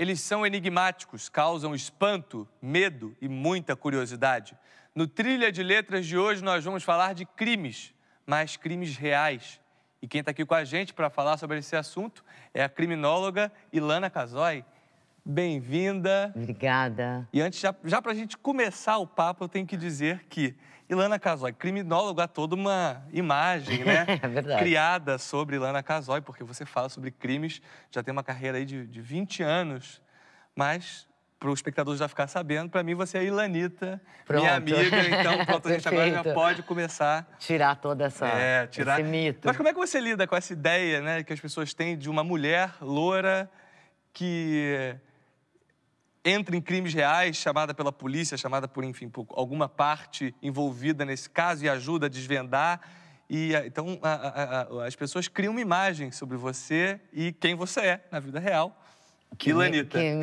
Eles são enigmáticos, causam espanto, medo e muita curiosidade. No Trilha de Letras de hoje, nós vamos falar de crimes, mas crimes reais. E quem está aqui com a gente para falar sobre esse assunto é a criminóloga Ilana Casoy bem-vinda. Obrigada. E antes, já, já para a gente começar o papo, eu tenho que dizer que Ilana Casoy, criminóloga, toda uma imagem, né? é Criada sobre Ilana Casoy, porque você fala sobre crimes, já tem uma carreira aí de, de 20 anos, mas para o espectador já ficar sabendo, para mim você é Ilanita, pronto. minha amiga, então pronto, a gente agora já pode começar... Tirar toda essa, é, tirar... esse mito. Mas como é que você lida com essa ideia né, que as pessoas têm de uma mulher loura que entra em crimes reais, chamada pela polícia, chamada por, enfim, por alguma parte envolvida nesse caso e ajuda a desvendar. E eh, então a, a, a, as pessoas criam uma imagem sobre você e quem você é na vida real. Que Lanita. Que...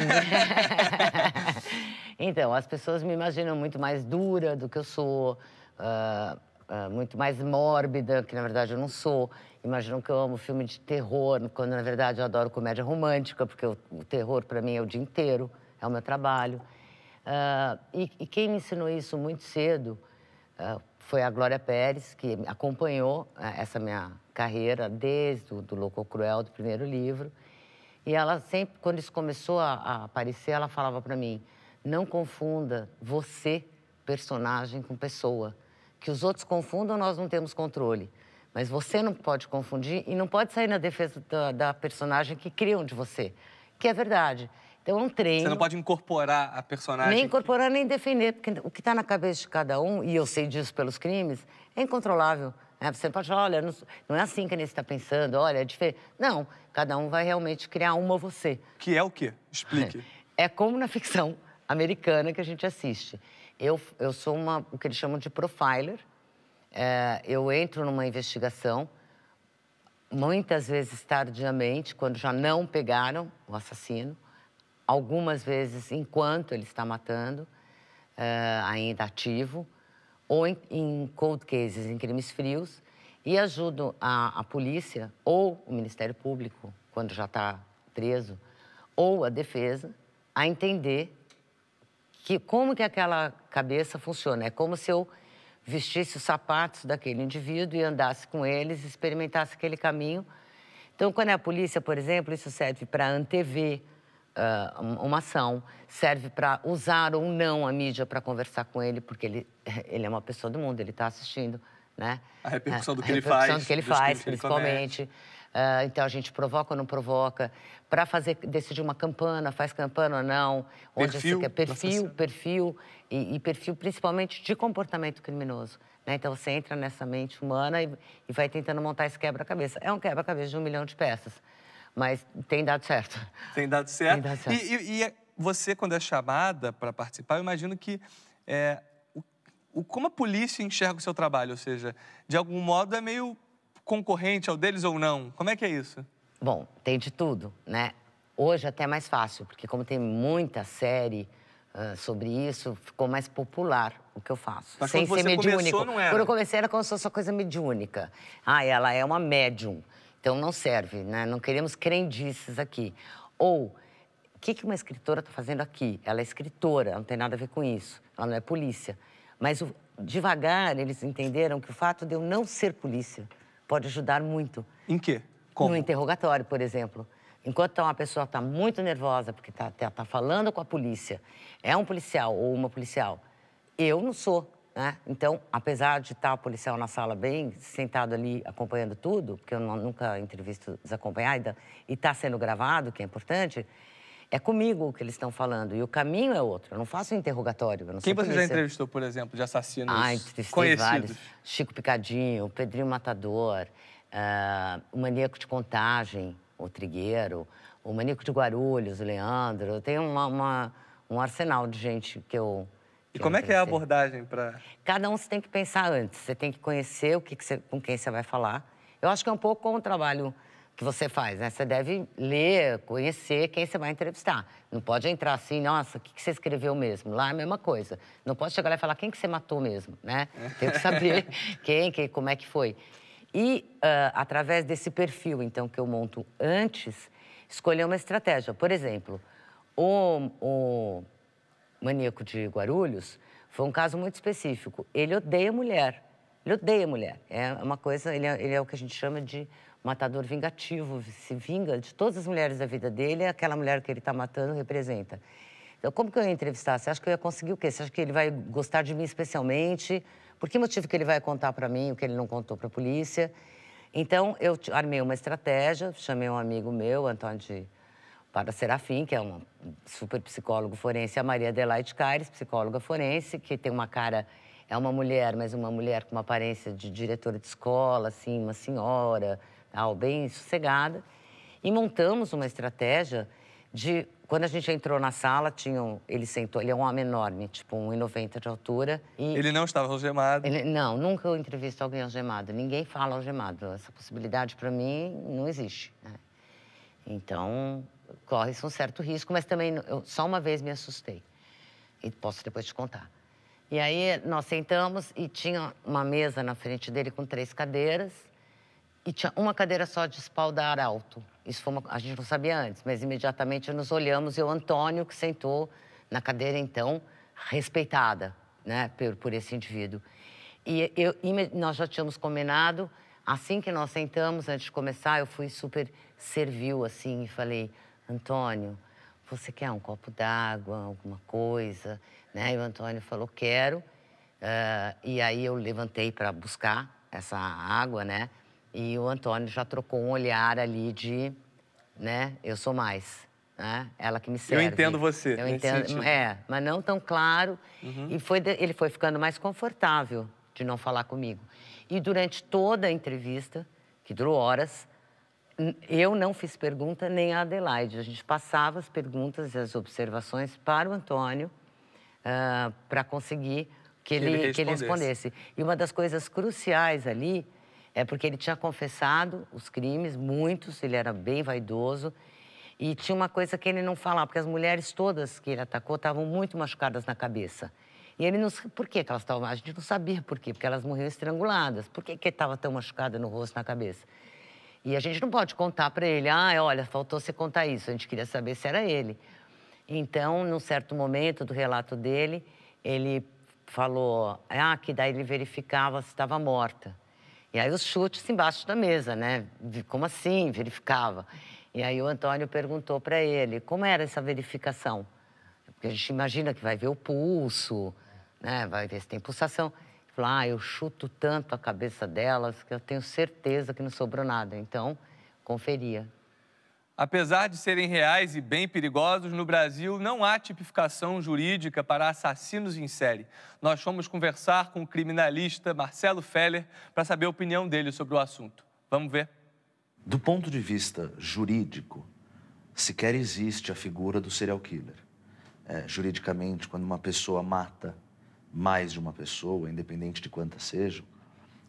então, as pessoas me imaginam muito mais dura do que eu sou, uh, uh, muito mais mórbida, que na verdade eu não sou. Imaginam que eu amo filme de terror, quando na verdade eu adoro comédia romântica, porque o, o terror para mim é o dia inteiro é o meu trabalho. Uh, e, e, quem me ensinou isso muito cedo uh, foi a Glória Pérez, que acompanhou uh, essa minha carreira desde o do Louco Cruel, do primeiro livro. E ela sempre, quando isso começou a, a aparecer, ela falava para mim: não confunda você, personagem, com pessoa. Que os outros confundam, nós não temos controle. Mas você não pode confundir e não pode sair na defesa da, da personagem que criam de você. Que é verdade. Então é um treino. Você não pode incorporar a personagem. Nem incorporar, nem defender, porque o que está na cabeça de cada um, e eu sei disso pelos crimes, é incontrolável. Né? Você não pode falar, olha, não, não é assim que a está pensando, olha, é diferente. Não, cada um vai realmente criar uma você. Que é o quê? Explique. É, é como na ficção americana que a gente assiste. Eu, eu sou uma, o que eles chamam de profiler. É, eu entro numa investigação, muitas vezes tardiamente, quando já não pegaram o assassino algumas vezes enquanto ele está matando, uh, ainda ativo, ou em, em, cold cases, em crimes frios, e ajudo a, a polícia ou o Ministério Público, quando já está preso, ou a defesa, a entender que como que aquela cabeça funciona. É como se eu vestisse os sapatos daquele indivíduo e andasse com eles, experimentasse aquele caminho. Então, quando é a polícia, por exemplo, isso serve para antever uh, uma ação, serve para usar ou não a mídia para conversar com ele, porque ele, ele é uma pessoa do mundo, ele está assistindo, né? A repercussão ah, do que, a ele, repercussão faz, do que ele faz, que ele principalmente. Uh, então a gente provoca ou não provoca para fazer decidir uma campana, faz campana ou não, onde perfil, quer, perfil, perfil e, e, perfil principalmente de comportamento criminoso. Né? Então você entra nessa mente humana e, e vai tentando montar esse quebra-cabeça. É um quebra-cabeça de um milhão de peças. Mas tem dado certo. Tem dado certo. Tem dado certo. E, e, e você, quando é chamada para participar, eu imagino que é, o, como a polícia enxerga o seu trabalho? Ou seja, de algum modo é meio concorrente ao deles ou não? Como é que é isso? Bom, tem de tudo, né? Hoje é até é mais fácil, porque como tem muita série uh, sobre isso, ficou mais popular o que eu faço. Mas sem ser mediúnico. Começou, não era. Quando eu comecei era como se fosse uma coisa mediúnica. Ah, ela é uma médium. Então não serve, né? Não queremos crendices aqui. Ou o que, que uma escritora está fazendo aqui? Ela é escritora, não tem nada a ver com isso. Ela não é polícia. Mas o, devagar eles entenderam que o fato de eu não ser polícia pode ajudar muito. Em quê? Como? No interrogatório, por exemplo. Enquanto uma pessoa está muito nervosa porque está tá, tá falando com a polícia, é um policial ou uma policial, eu não sou. Né? Então, apesar de estar tá o policial na sala bem sentado ali acompanhando tudo, porque eu nunca entrevisto desacompanhada, e está sendo gravado, que é importante, é comigo que eles estão falando. E o caminho é outro. Eu não faço interrogatório. Quem você já entrevistou, por exemplo, de assassinos ah, conhecidos? Vários. Chico Picadinho, Pedrinho Matador, uh, o Maníaco de Contagem, o Trigueiro, o Maníaco de Guarulhos, o Leandro. Eu tenho uma, uma, um arsenal de gente que eu e como é que é a abordagem para. Cada um você tem que pensar antes, você tem que conhecer o que, que você, com quem você vai falar. Eu acho que é um pouco como o trabalho que você faz, né? Você deve ler, conhecer quem você vai entrevistar. Não pode entrar assim, nossa, o que, que você escreveu mesmo? Lá é a mesma coisa. Não pode chegar lá e falar quem que você matou mesmo, né? Tem que saber quem, quem, como é que foi. E uh, através desse perfil, então, que eu monto antes, escolher uma estratégia. Por exemplo, o, o maníaco de Guarulhos, foi um caso muito específico. Ele odeia mulher. Ele odeia mulher. É uma coisa, ele é, ele é o que a gente chama de matador vingativo, se vinga de todas as mulheres da vida dele, é aquela mulher que ele está matando representa. Então, como que eu ia entrevistar? Você acha que eu ia conseguir o quê? Você acha que ele vai gostar de mim especialmente? Por que motivo que ele vai contar para mim o que ele não contou para a polícia? Então, eu armei uma estratégia, chamei um amigo meu, Antônio de para Serafim, que é um super psicólogo forense, a Maria Adelaide Caires, psicóloga forense, que tem uma cara, é uma mulher, mas uma mulher com uma aparência de diretora de escola, assim, uma senhora, tal, bem sossegada. E montamos uma estratégia de quando a gente entrou na sala, tinham, ele sentou, ele é um homem enorme, tipo 1,90 de altura. E ele não estava algemado. Ele, não, nunca eu entrevisto alguém algemado. Ninguém fala algemado. Essa possibilidade para mim não existe. Né? Então, corre-se um certo risco, mas também eu só uma vez me assustei. E posso depois te contar. E aí nós sentamos e tinha uma mesa na frente dele com três cadeiras e tinha uma cadeira só de espaldar alto. Isso foi uma, a gente não sabia antes, mas imediatamente nos olhamos e o Antônio que sentou na cadeira então respeitada, né, por, por esse indivíduo. E eu, nós já tínhamos combinado, assim que nós sentamos, antes de começar, eu fui super servil, assim, e falei: Antônio, você quer um copo d'água, alguma coisa? Né? E o Antônio falou, quero. Uh, e aí eu levantei para buscar essa água, né? E o Antônio já trocou um olhar ali de, né? Eu sou mais, né? Ela que me serve. Eu entendo você. Eu entendo, sentido. é, mas não tão claro. Uhum. E foi, ele foi ficando mais confortável de não falar comigo. E durante toda a entrevista, que durou horas, eu não fiz pergunta nem a Adelaide. A gente passava as perguntas e as observações para o Antônio uh, ah, para conseguir que ele, ele que ele respondesse. E uma das coisas cruciais ali é porque ele tinha confessado os crimes, muitos, ele era bem vaidoso. E tinha uma coisa que ele não falava, porque as mulheres todas que ele atacou estavam muito machucadas na cabeça. E ele não sabia por que elas estavam. A gente não sabia por quê, porque elas morreram estranguladas. Por que, que ele estava tão machucada no rosto, na cabeça? E a gente não pode contar para ele, ah, olha, faltou você contar isso. A gente queria saber se era ele. Então, num certo momento do relato dele, ele falou, ah, que daí ele verificava se estava morta. E aí os chutes embaixo da mesa, né? Como assim? Verificava. E aí o Antônio perguntou para ele como era essa verificação. Porque a gente imagina que vai ver o pulso, né? vai ver se tem pulsação ah, eu chuto tanto a cabeça delas que eu tenho certeza que não sobrou nada. Então, conferia. Apesar de serem reais e bem perigosos, no Brasil não há tipificação jurídica para assassinos em série. Nós fomos conversar com o criminalista Marcelo Feller para saber a opinião dele sobre o assunto. Vamos ver? Do ponto de vista jurídico, sequer existe a figura do serial killer. É, juridicamente, quando uma pessoa mata mais de uma pessoa, independente de quantas sejam,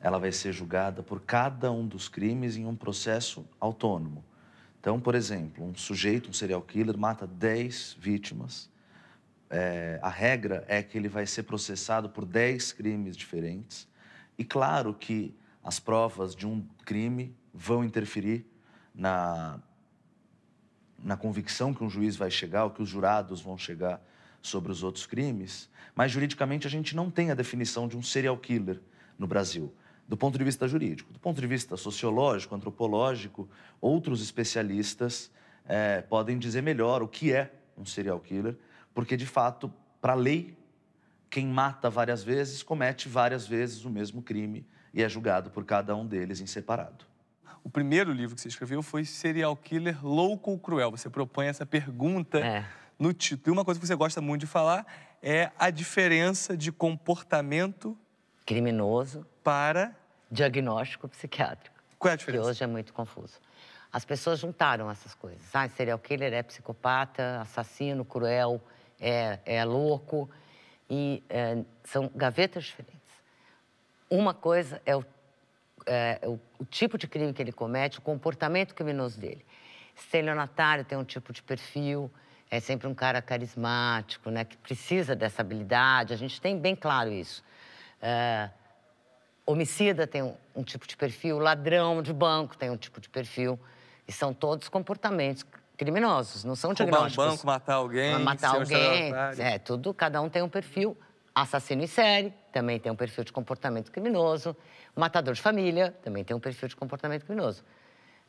ela vai ser julgada por cada um dos crimes em um processo autônomo. Então, por exemplo, um sujeito, um serial killer, mata 10 vítimas. É, a regra é que ele vai ser processado por 10 crimes diferentes. E claro que as provas de um crime vão interferir na, na convicção que um juiz vai chegar, ou que os jurados vão chegar sobre os outros crimes, mas juridicamente a gente não tem a definição de um serial killer no Brasil, do ponto de vista jurídico. Do ponto de vista sociológico, antropológico, outros especialistas é, podem dizer melhor o que é um serial killer, porque de fato, para a lei, quem mata várias vezes comete várias vezes o mesmo crime e é julgado por cada um deles em separado. O primeiro livro que você escreveu foi Serial Killer Louco ou Cruel. Você propõe essa pergunta é no título. E uma coisa que você gosta muito de falar é a diferença de comportamento criminoso para diagnóstico psiquiátrico. Qual é a diferença? Que hoje é muito confuso. As pessoas juntaram essas coisas. Ah, serial killer é psicopata, assassino, cruel, é, é louco. E é, são gavetas diferentes. Uma coisa é o, é o, o tipo de crime que ele comete, o comportamento criminoso dele. Estelionatário é tem um tipo de perfil, é sempre um cara carismático, né? Que precisa dessa habilidade. A gente tem bem claro isso. É, homicida tem um, um, tipo de perfil, ladrão de banco tem um tipo de perfil. E são todos comportamentos criminosos, não são diagnósticos. Roubar um banco, matar alguém. Matar alguém, é, tudo, cada um tem um perfil. Assassino em série também tem um perfil de comportamento criminoso. Matador de família também tem um perfil de comportamento criminoso.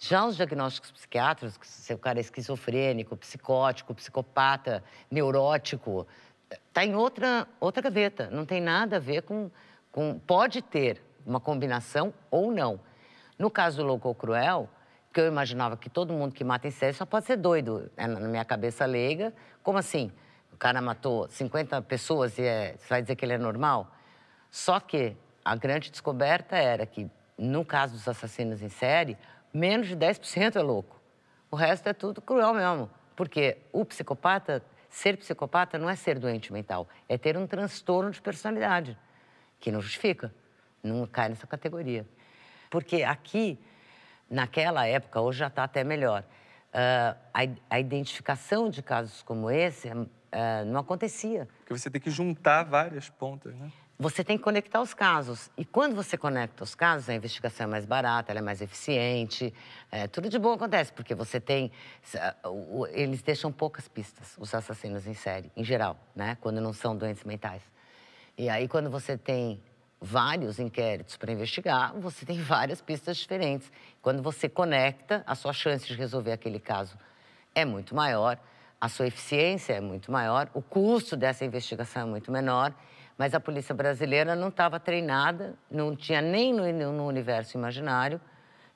Já os diagnósticos psiquiátricos, se o cara é esquizofrênico, psicótico, psicopata, neurótico, está em outra, outra gaveta. Não tem nada a ver com, com. Pode ter uma combinação ou não. No caso do Louco Cruel, que eu imaginava que todo mundo que mata em série só pode ser doido. É na minha cabeça leiga, como assim? O cara matou 50 pessoas e é, você vai dizer que ele é normal? Só que a grande descoberta era que, no caso dos assassinos em série, menos de 10% é louco. O resto é tudo cruel mesmo. Porque o psicopata, ser psicopata não é ser doente mental, é ter um transtorno de personalidade, que não justifica, não cai nessa categoria. Porque aqui, naquela época, hoje já está até melhor, uh, a, a, identificação de casos como esse uh, não acontecia. Porque você tem que juntar várias pontas, né? você tem que conectar os casos. E quando você conecta os casos, a investigação é mais barata, ela é mais eficiente, é, tudo de bom acontece, porque você tem. Eles deixam poucas pistas, os assassinos em série, em geral, né? Quando não são doentes mentais. E aí, quando você tem vários inquéritos para investigar, você tem várias pistas diferentes. Quando você conecta, a sua chance de resolver aquele caso é muito maior, a sua eficiência é muito maior, o custo dessa investigação é muito menor. Mas a polícia brasileira não estava treinada, não tinha nem no, no universo imaginário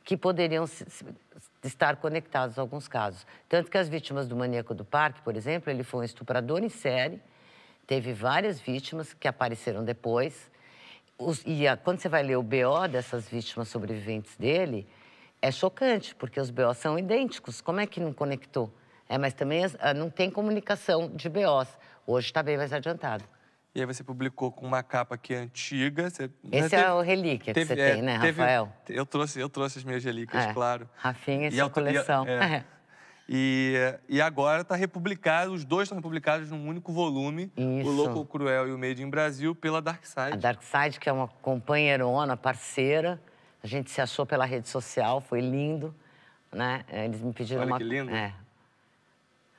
que poderiam se, se, estar conectados a alguns casos. Tanto que as vítimas do maníaco do parque, por exemplo, ele foi um estuprador em série, teve várias vítimas que apareceram depois. Os, e a, quando você vai ler o BO dessas vítimas sobreviventes dele, é chocante, porque os BOs são idênticos. Como é que não conectou? É, mas também ah, não tem comunicação de BOs. Hoje está bem mais adiantado. E aí você publicou com uma capa que é antiga. Você, Esse é o relíquia teve, que você é, tem, né, teve, Rafael? Eu trouxe, eu trouxe as minhas relíquias, é. claro. Rafinha e sua coleção. E, é. é. e, e, agora está republicado, os dois estão republicados num único volume, Isso. O Louco Cruel e o Made in Brasil, pela Dark Side. A Dark Side, que é uma companheirona, parceira. A gente se achou pela rede social, foi lindo. Né? Eles me pediram Olha uma... que lindo. É.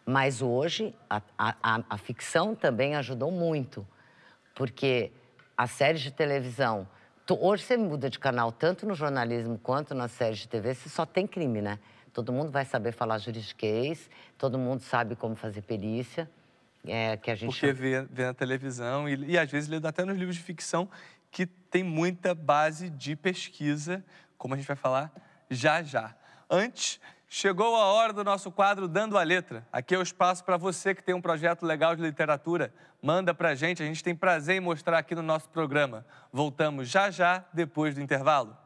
Mas hoje, a, a, a ficção também ajudou muito porque as séries de televisão. Hoje você muda de canal tanto no jornalismo quanto nas séries de TV, você só tem crime, né? Todo mundo vai saber falar juridiquês, todo mundo sabe como fazer perícia. É, que a gente Porque vê, vê na televisão e, e às vezes lê até nos livros de ficção que tem muita base de pesquisa, como a gente vai falar já já. Antes, Chegou a hora do nosso quadro Dando a Letra. Aqui é o espaço para você que tem um projeto legal de literatura. Manda para a gente, a gente tem prazer em mostrar aqui no nosso programa. Voltamos já já, depois do intervalo.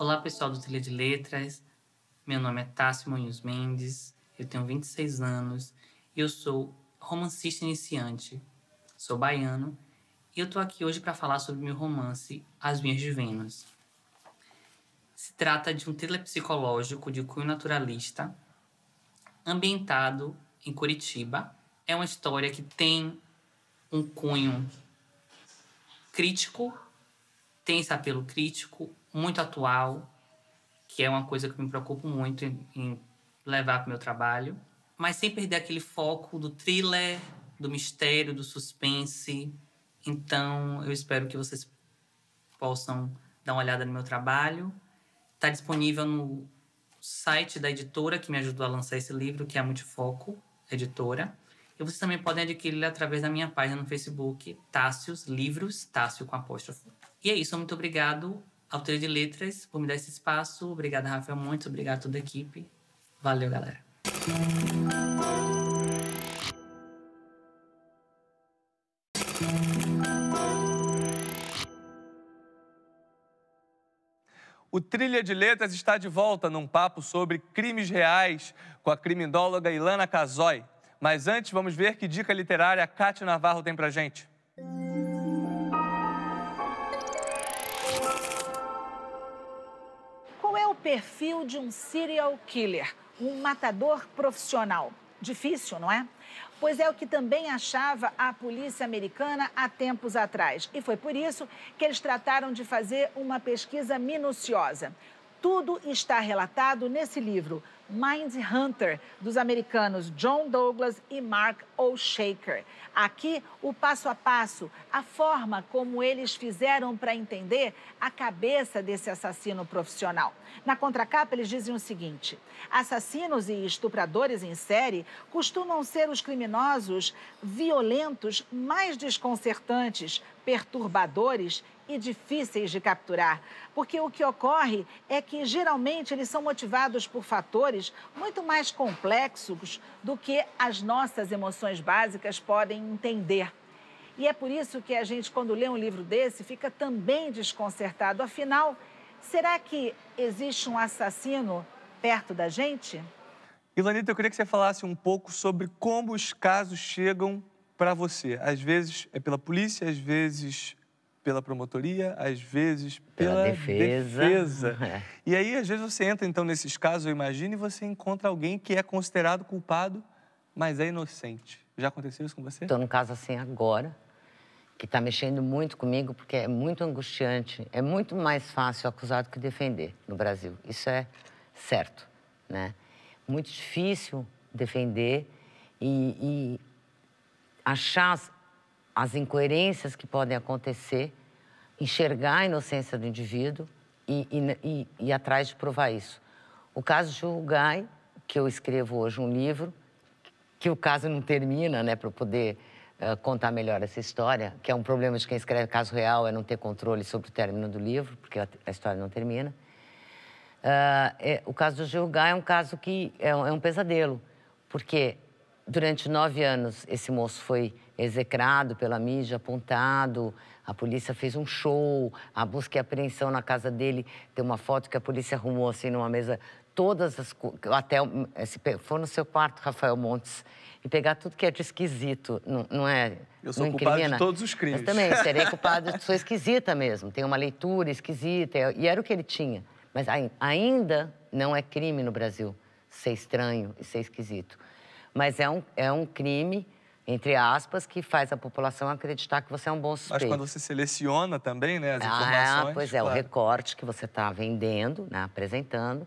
Olá, pessoal do Trilha de Letras. Meu nome é Tássio Munhoz Mendes, eu tenho 26 anos e eu sou romancista iniciante. Sou baiano e eu estou aqui hoje para falar sobre meu romance As Minhas de Vênus. Se trata de um thriller psicológico de cunho naturalista, ambientado em Curitiba. É uma história que tem um cunho crítico, tem esse apelo crítico, muito atual, que é uma coisa que me preocupo muito em, em levar para o meu trabalho, mas sem perder aquele foco do thriller, do mistério, do suspense. Então, eu espero que vocês possam dar uma olhada no meu trabalho. Está disponível no site da editora que me ajudou a lançar esse livro, que é a Multifoco Editora. E vocês também podem adquiri-lo através da minha página no Facebook, Tássios Livros, Tássio com apóstrofo. E é isso, muito obrigado, Autoria de Letras, por me dar esse espaço. Obrigada, Rafael, muito obrigado a toda a equipe. Valeu, galera. O Trilha de Letras está de volta num papo sobre crimes reais com a criminóloga Ilana Casoy. Mas antes, vamos ver que dica literária a Cátia Navarro tem pra gente. Qual é o perfil de um serial killer, um matador profissional? Difícil, não é? pois é o que também achava a polícia americana há tempos atrás. E foi por isso que eles trataram de fazer uma pesquisa minuciosa. Tudo está relatado nesse livro. Mind Hunter dos americanos John Douglas e Mark O'Shaker. Aqui, o passo a passo, a forma como eles fizeram para entender a cabeça desse assassino profissional. Na contracapa, eles dizem o seguinte: assassinos e estupradores em série costumam ser os criminosos violentos mais desconcertantes, perturbadores e difíceis de capturar, porque o que ocorre é que geralmente eles são motivados por fatores muito mais complexos do que as nossas emoções básicas podem entender. E é por isso que a gente, quando lê um livro desse, fica também desconcertado. Afinal, será que existe um assassino perto da gente? Ilanita, eu queria que você falasse um pouco sobre como os casos chegam para você. Às vezes é pela polícia, às vezes pela promotoria, às vezes pela, pela defesa. defesa. É. E aí, às vezes, você entra, então, nesses casos, eu imagino, e você encontra alguém que é considerado culpado, mas é inocente. Já aconteceu isso com você? Estou num caso assim agora, que está mexendo muito comigo, porque é muito angustiante. É muito mais fácil acusar do que defender no Brasil. Isso é certo, né? Muito difícil defender e, e achar as, as, incoerências que podem acontecer enxergar a inocência do indivíduo e, e, e, e atrás de provar isso. O caso Julgai, que eu escrevo hoje um livro, que o caso não termina, né, para poder uh, contar melhor essa história, que é um problema de quem escreve caso real, é não ter controle sobre o término do livro, porque a, a história não termina. Uh, é, o caso do Gilgai é um caso que é, é um pesadelo, porque durante nove anos esse moço foi execrado pela mídia, apontado, a polícia fez um show, a busca e apreensão na casa dele. Tem uma foto que a polícia arrumou assim numa mesa, todas as até se for no seu quarto, Rafael Montes, e pegar tudo que é de esquisito, não, não é? Eu sou culpado de todos os crimes. Eu também serei culpado, sou esquisita mesmo. Tem uma leitura esquisita e era o que ele tinha. Mas ainda não é crime no Brasil ser estranho e ser esquisito. Mas é um, é um crime entre aspas, que faz a população acreditar que você é um bom suspeito. Mas quando você seleciona também, né, as ah, informações... Ah, pois é, claro. o recorte que você está vendendo, né, apresentando,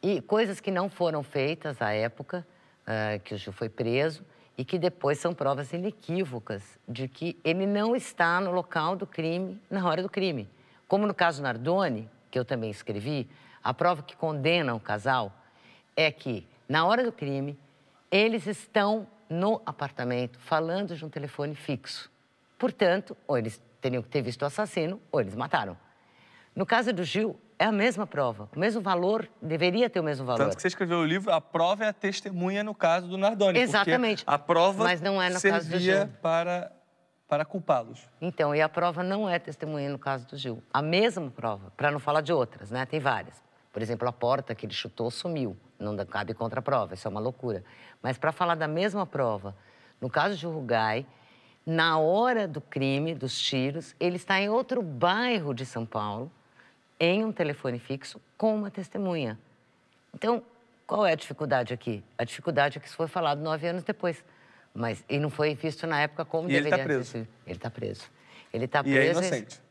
e coisas que não foram feitas à época uh, que o Gil foi preso e que depois são provas inequívocas de que ele não está no local do crime na hora do crime. Como no caso Nardoni, que eu também escrevi, a prova que condena o casal é que, na hora do crime, eles estão no apartamento falando de um telefone fixo. Portanto, ou eles teriam que ter visto o assassino, ou eles mataram. No caso do Gil, é a mesma prova, o mesmo valor, deveria ter o mesmo valor. Tanto que você escreveu o livro, a prova é a testemunha no caso do Nardoni. Exatamente. A prova Mas não é no servia caso do Gil. para, para culpá-los. Então, e a prova não é testemunha no caso do Gil. A mesma prova, para não falar de outras, né? Tem várias. Por exemplo, a porta que ele chutou sumiu. Não cabe contra prova. isso é uma loucura. Mas para falar da mesma prova, no caso de Rugai, na hora do crime, dos tiros, ele está em outro bairro de São Paulo, em um telefone fixo, com uma testemunha. Então, qual é a dificuldade aqui? A dificuldade é que isso foi falado nove anos depois. Mas e não foi visto na época como e tá deveria ele está preso. Ele está preso. Ele está preso. E é inocente.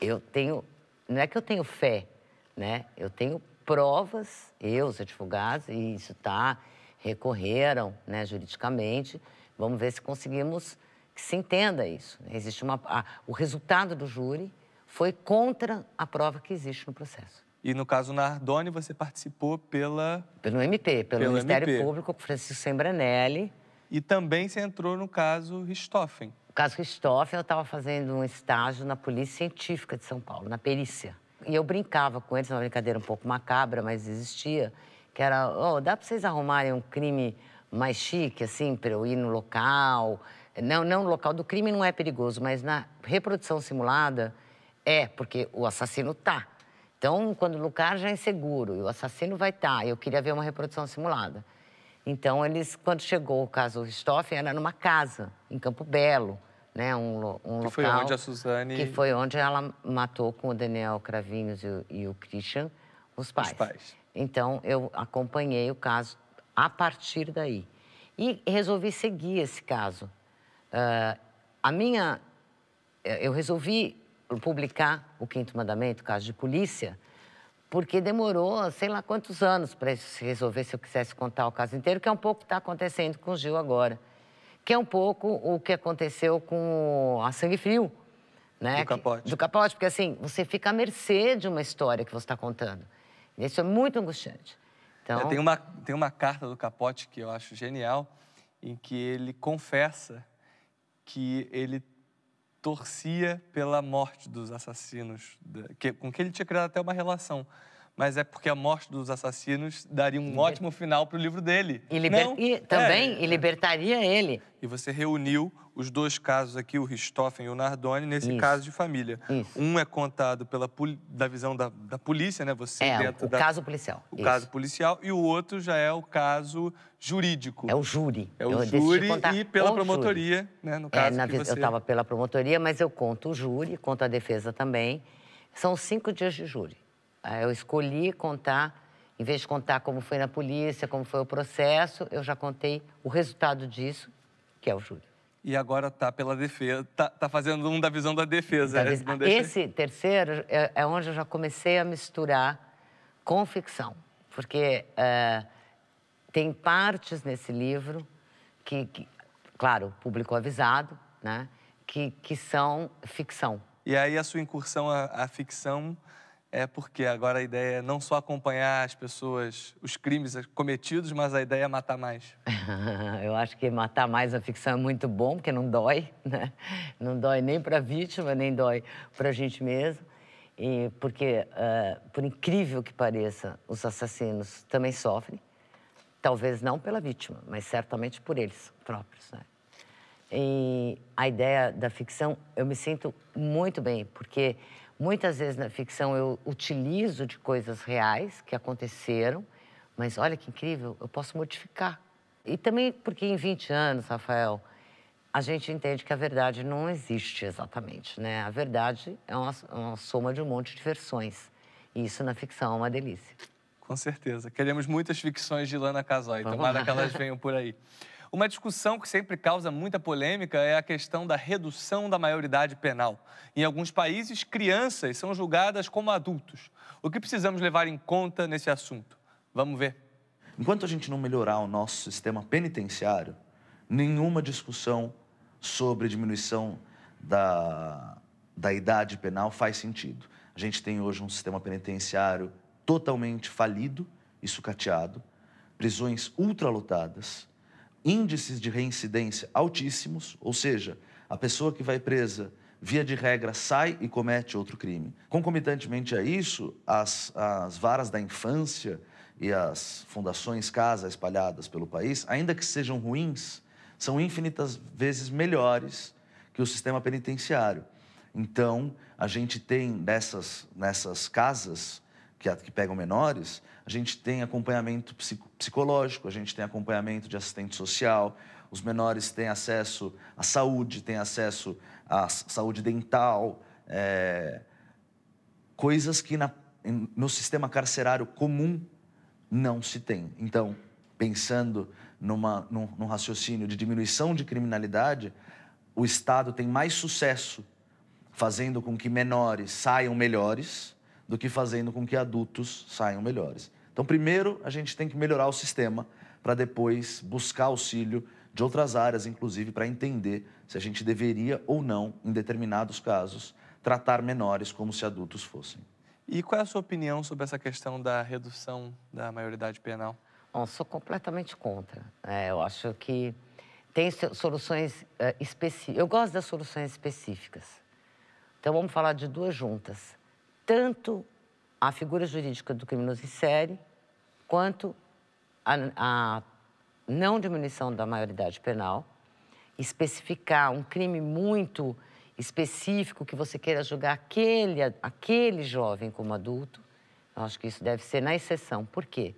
Eu tenho. Não é que eu tenho fé, né? Eu tenho provas, eu, os advogados, e isso está recorreram, né, juridicamente. Vamos ver se conseguimos que se entenda isso. Existe uma, a, o resultado do júri foi contra a prova que existe no processo. E no caso Nardoni, você participou pela. Pelo MP, pelo, pelo Ministério MP. Público, Francisco Sembranelli. E também você entrou no caso Richthofen. O caso Richthofen, eu estava fazendo um estágio na Polícia Científica de São Paulo, na perícia. E eu brincava com eles, uma brincadeira um pouco macabra, mas existia, que era, oh, dá para vocês arrumarem um crime mais chique, assim, para eu ir no local. Não, não, o local do crime não é perigoso, mas na reprodução simulada é, porque o assassino tá. Então, quando o lugar já é inseguro e o assassino vai estar, tá, eu queria ver uma reprodução simulada. Então, eles, quando chegou o caso Stoffen, era numa casa, em Campo Belo né? Um, um que local foi onde a Suzane... Que foi onde ela matou com o Daniel Cravinhos e, e o Christian os pais. os pais. Então, eu acompanhei o caso a partir daí. E resolvi seguir esse caso. Uh, a minha... Eh, eu resolvi publicar o Quinto Mandamento, caso de polícia, porque demorou sei lá quantos anos para se resolver se eu quisesse contar o caso inteiro, que é um pouco o que está acontecendo com o Gil agora que é um pouco o que aconteceu com a Sangue Frio. Né? Do capote. Do capote, porque assim, você fica à mercê de uma história que você está contando. Isso é muito angustiante. Então... É, tem, uma, tem uma carta do capote que eu acho genial, em que ele confessa que ele torcia pela morte dos assassinos, que, com que ele tinha criado até uma relação mas é porque a morte dos assassinos daria um ótimo final para o livro dele. E, liber... Não, e também, é. e libertaria ele. E você reuniu os dois casos aqui, o Richthofen e o Nardoni, nesse Isso. caso de família. Isso. Um é contado pela da visão da, da polícia, né? Você é, o, o da... caso policial. O Isso. caso policial. E o outro já é o caso jurídico. É o júri. É o eu júri e pela promotoria, júri. né? No é, caso é, na, que você... Eu estava pela promotoria, mas eu conto o júri, conto a defesa também. São cinco dias de júri. Ah, eu escolhi contar, em vez de contar como foi na polícia, como foi o processo, eu já contei o resultado disso, que é o júri. E agora tá pela defesa, tá, tá fazendo um da visão da defesa. Da né? deixa... Esse terceiro é, é, onde eu já comecei a misturar com ficção, porque é, tem partes nesse livro que, que, claro, público avisado, né, que, que são ficção. E aí a sua incursão à, à ficção é porque agora a ideia é não só acompanhar as pessoas, os crimes cometidos, mas a ideia é matar mais. Eu acho que matar mais a ficção é muito bom, porque não dói, né? Não dói nem para a vítima, nem dói para a gente mesmo. E porque, uh, por incrível que pareça, os assassinos também sofrem. Talvez não pela vítima, mas certamente por eles próprios, né? E a ideia da ficção, eu me sinto muito bem, porque Muitas vezes na ficção eu utilizo de coisas reais que aconteceram, mas olha que incrível, eu posso modificar. E também porque em 20 anos, Rafael, a gente entende que a verdade não existe exatamente, né? A verdade é uma, é uma soma de um monte de versões. E isso na ficção é uma delícia. Com certeza. Queremos muitas ficções de Lana Casói. Tomara que elas venham por aí. Uma discussão que sempre causa muita polêmica é a questão da redução da maioridade penal. Em alguns países, crianças são julgadas como adultos. O que precisamos levar em conta nesse assunto? Vamos ver. Enquanto a gente não melhorar o nosso sistema penitenciário, nenhuma discussão sobre diminuição da, da idade penal faz sentido. A gente tem hoje um sistema penitenciário totalmente falido e sucateado, prisões ultralotadas, índices de reincidência altíssimos, ou seja, a pessoa que vai presa, via de regra, sai e comete outro crime. Concomitantemente a isso, as, as varas da infância e as fundações casa espalhadas pelo país, ainda que sejam ruins, são infinitas vezes melhores que o sistema penitenciário. Então, a gente tem nessas, nessas casas que, que pegam menores, a gente tem acompanhamento psicológico, a gente tem acompanhamento de assistente social, os menores têm acesso à saúde, têm acesso à saúde dental, é, coisas que na, no sistema carcerário comum não se tem. Então, pensando numa, num, num raciocínio de diminuição de criminalidade, o Estado tem mais sucesso fazendo com que menores saiam melhores do que fazendo com que adultos saiam melhores. Então, primeiro, a gente tem que melhorar o sistema para depois buscar auxílio de outras áreas, inclusive para entender se a gente deveria ou não, em determinados casos, tratar menores como se adultos fossem. E qual é a sua opinião sobre essa questão da redução da maioridade penal? Bom, sou completamente contra. É, eu acho que tem soluções é, específicas. Eu gosto das soluções específicas. Então, vamos falar de duas juntas tanto a figura jurídica do criminoso em série quanto a, a não diminuição da maioridade penal, especificar um crime muito específico que você queira julgar aquele, aquele jovem como adulto, eu acho que isso deve ser na exceção. Por quê?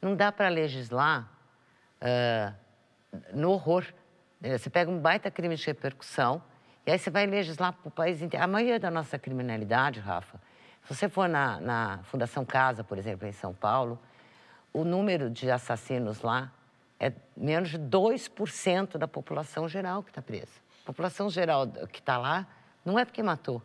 Não dá para legislar uh, no horror. É, você pega um baita crime de repercussão e aí você vai legislar para o país inteiro. A maioria da nossa criminalidade, Rafa, se você for na, na Fundação Casa, por exemplo, em São Paulo, o número de assassinos lá é menos de 2% da população geral que está presa. A população geral que está lá não é porque matou,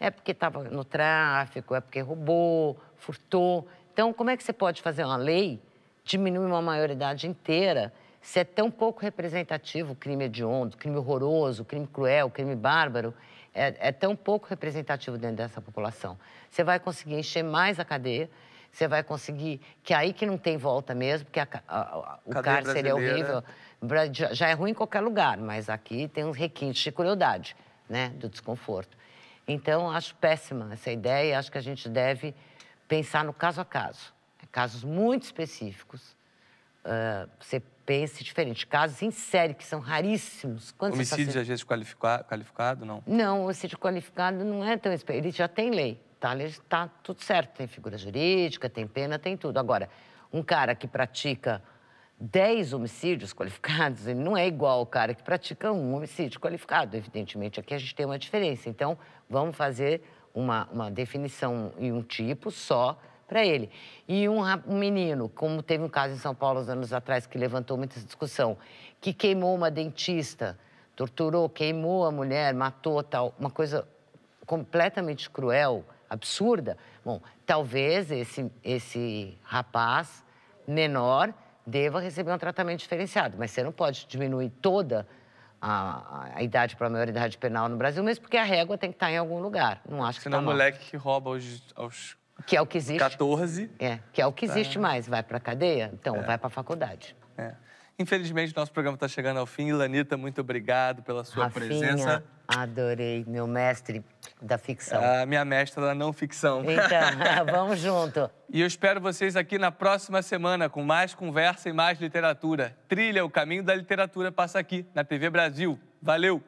é porque estava no tráfico, é porque roubou, furtou. Então, como é que você pode fazer uma lei, diminuir uma maioridade inteira, se é tão pouco representativo o crime hediondo, o crime horroroso, o crime cruel, o crime bárbaro? é, é tão pouco representativo dentro dessa população. Você vai conseguir encher mais a cadeia, você vai conseguir. Que aí que não tem volta mesmo, porque a, a, a, o Cadeia cárcere é horrível. Já é ruim em qualquer lugar, mas aqui tem uns requintes de crueldade, né? Do desconforto. Então, acho péssima essa ideia. Acho que a gente deve pensar no caso a caso. É casos muito específicos. Uh, você pense diferente. Casos em série, que são raríssimos. Quando homicídio de agente qualificado, qualificado, não? Não, homicídio qualificado não é tão... Ele já tem lei, tá? Ele está tudo certo. Tem figura jurídica, tem pena, tem tudo. Agora, um cara que pratica 10 homicídios qualificados, ele não é igual ao cara que pratica um homicídio qualificado. Evidentemente, aqui a gente tem uma diferença. Então, vamos fazer uma, uma definição e um tipo só para ele. E um, um, menino, como teve um caso em São Paulo uns anos atrás que levantou muita discussão, que queimou uma dentista, torturou, queimou a mulher, matou tal, uma coisa completamente cruel, absurda. Bom, talvez esse, esse rapaz menor deva receber um tratamento diferenciado, mas você não pode diminuir toda a, a, idade para a maioridade penal no Brasil, mesmo porque a régua tem que estar tá em algum lugar. Não acho que Senão tá o moleque que rouba aos, aos que é o que existe. 14. É, que é o que tá. existe mais. Vai para cadeia? Então, é. vai para faculdade. É. Infelizmente, nosso programa está chegando ao fim. Lanita, muito obrigado pela sua Rafinha, presença. Adorei, meu mestre da ficção. A minha mestra da não ficção. Então, vamos junto. E eu espero vocês aqui na próxima semana com mais conversa e mais literatura. Trilha o caminho da literatura passa aqui na TV Brasil. Valeu!